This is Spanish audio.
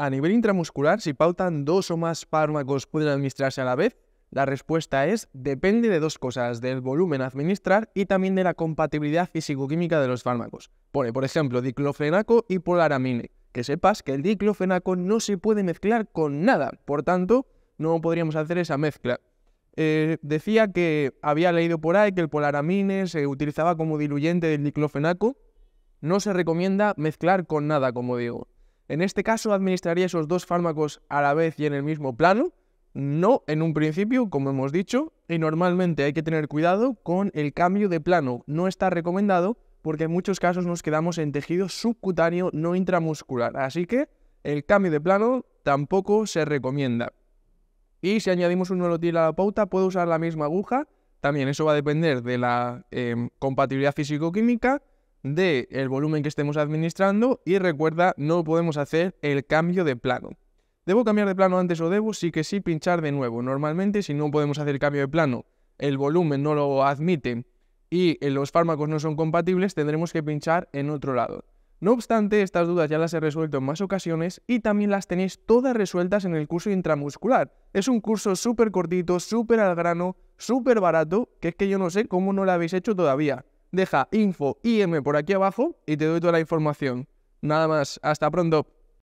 A nivel intramuscular, si pautan dos o más fármacos pueden administrarse a la vez, la respuesta es depende de dos cosas, del volumen a administrar y también de la compatibilidad físico de los fármacos. Pone, por ejemplo, diclofenaco y polaramine. Que sepas que el diclofenaco no se puede mezclar con nada, por tanto, no podríamos hacer esa mezcla. Eh, decía que había leído por ahí que el polaramine se utilizaba como diluyente del diclofenaco. No se recomienda mezclar con nada, como digo. En este caso, administraría esos dos fármacos a la vez y en el mismo plano, no en un principio, como hemos dicho, y normalmente hay que tener cuidado con el cambio de plano. No está recomendado porque en muchos casos nos quedamos en tejido subcutáneo no intramuscular, así que el cambio de plano tampoco se recomienda. Y si añadimos un nolotil a la pauta, puedo usar la misma aguja, también eso va a depender de la eh, compatibilidad físico-química de el volumen que estemos administrando y recuerda, no podemos hacer el cambio de plano. ¿Debo cambiar de plano antes o debo? Sí que sí, pinchar de nuevo. Normalmente, si no podemos hacer el cambio de plano, el volumen no lo admite y eh, los fármacos no son compatibles, tendremos que pinchar en otro lado. No obstante, estas dudas ya las he resuelto en más ocasiones y también las tenéis todas resueltas en el curso intramuscular. Es un curso súper cortito, súper al grano, súper barato, que es que yo no sé cómo no lo habéis hecho todavía deja info IM por aquí abajo y te doy toda la información. Nada más, hasta pronto.